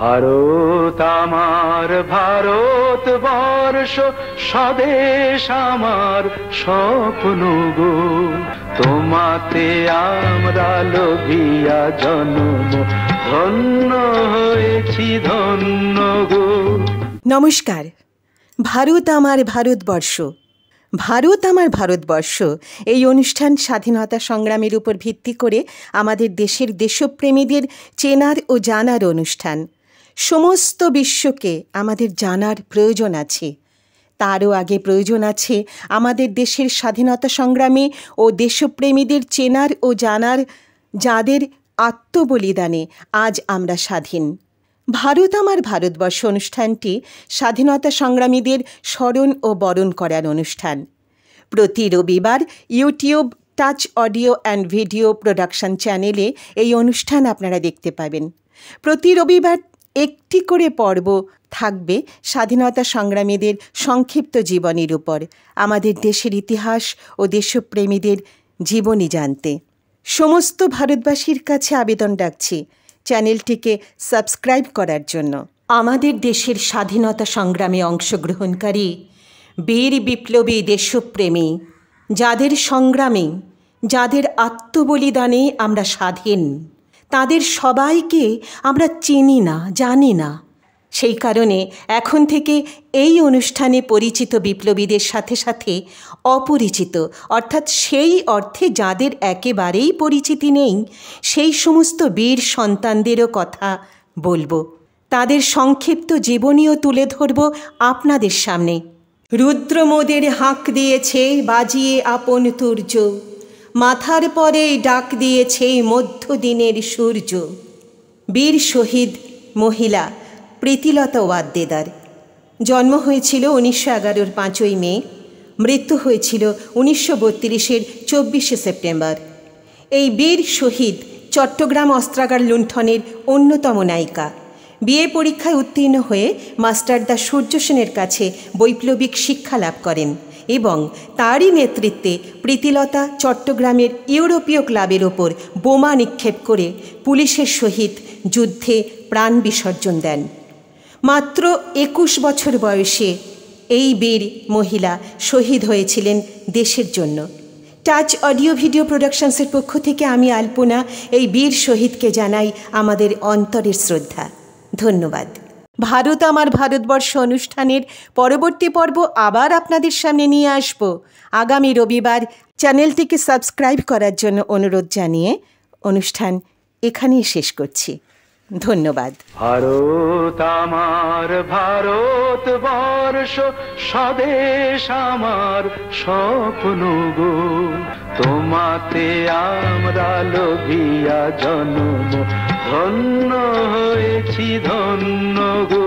ভারত আমার ভারত বর্ষ স্বদেশ আমার স্বপ্ন গো তোমাতে আমরা লোভিয়া জন্ম ধন্য হয়েছি ধন্য গো নমস্কার ভারত আমার ভারতবর্ষ ভারত আমার ভারতবর্ষ এই অনুষ্ঠান স্বাধীনতা সংগ্রামের উপর ভিত্তি করে আমাদের দেশের দেশপ্রেমীদের চেনার ও জানার অনুষ্ঠান সমস্ত বিশ্বকে আমাদের জানার প্রয়োজন আছে তারও আগে প্রয়োজন আছে আমাদের দেশের স্বাধীনতা সংগ্রামী ও দেশপ্রেমীদের চেনার ও জানার যাদের আত্মবলিদানে আজ আমরা স্বাধীন ভারত আমার ভারতবর্ষ অনুষ্ঠানটি স্বাধীনতা সংগ্রামীদের স্মরণ ও বরণ করার অনুষ্ঠান প্রতি রবিবার YouTube touch audio and video production চ্যানেলে এই অনুষ্ঠান আপনারা দেখতে পাবেন প্রতি রবিবার একটি করে পর্ব থাকবে স্বাধীনতা সংগ্রামীদের সংক্ষিপ্ত জীবনের উপর আমাদের দেশের ইতিহাস ও দেশপ্রেমীদের জীবনী জানতে সমস্ত ভারতবাসীর কাছে আবেদন ডাকছি চ্যানেলটিকে সাবস্ক্রাইব করার জন্য আমাদের দেশের স্বাধীনতা সংগ্রামে অংশগ্রহণকারী বীর বিপ্লবী দেশপ্রেমী যাদের সংগ্রামে যাদের আত্মবলিদানে আমরা স্বাধীন তাদের সবাইকে আমরা চিনি না জানি না সেই কারণে এখন থেকে এই অনুষ্ঠানে পরিচিত বিপ্লবীদের সাথে সাথে অপরিচিত অর্থাৎ সেই অর্থে যাদের একেবারেই পরিচিতি নেই সেই সমস্ত বীর সন্তানদেরও কথা বলবো তাদের সংক্ষিপ্ত জীবনীও তুলে ধরব আপনাদের সামনে রুদ্রমোদের হাঁক দিয়েছে বাজিয়ে আপন তুর্য মাথার পরেই ডাক দিয়েছে মধ্যদিনের সূর্য বীর শহীদ মহিলা প্রীতিলতা ওয়াদ্দেদার জন্ম হয়েছিল উনিশশো এগারোর পাঁচই মে মৃত্যু হয়েছিল উনিশশো বত্রিশের চব্বিশে সেপ্টেম্বর এই বীর শহীদ চট্টগ্রাম অস্ত্রাগার লুণ্ঠনের অন্যতম নায়িকা বিএ পরীক্ষায় উত্তীর্ণ হয়ে মাস্টারদা সূর্য সেনের কাছে বৈপ্লবিক শিক্ষা লাভ করেন এবং তারই নেতৃত্বে প্রীতিলতা চট্টগ্রামের ইউরোপীয় ক্লাবের ওপর বোমা নিক্ষেপ করে পুলিশের সহিত যুদ্ধে প্রাণ বিসর্জন দেন মাত্র একুশ বছর বয়সে এই বীর মহিলা শহীদ হয়েছিলেন দেশের জন্য টাচ অডিও ভিডিও প্রোডাকশনসের পক্ষ থেকে আমি আলপনা এই বীর শহীদকে জানাই আমাদের অন্তরের শ্রদ্ধা ধন্যবাদ ভারত আমার ভারতবর্ষ অনুষ্ঠানের পরবর্তী পর্ব আবার আপনাদের সামনে নিয়ে আসব আগামী রবিবার চ্যানেলটিকে সাবস্ক্রাইব করার জন্য অনুরোধ জানিয়ে অনুষ্ঠান এখানেই শেষ করছি ধন্যবাদ ভারত আমার ভারত বর্ষ স্বদেশ আমার স্বপ্ন গো তোমাতে আমরা লোভিয়া জন্ম ধন্য হয়েছি ধন্য গো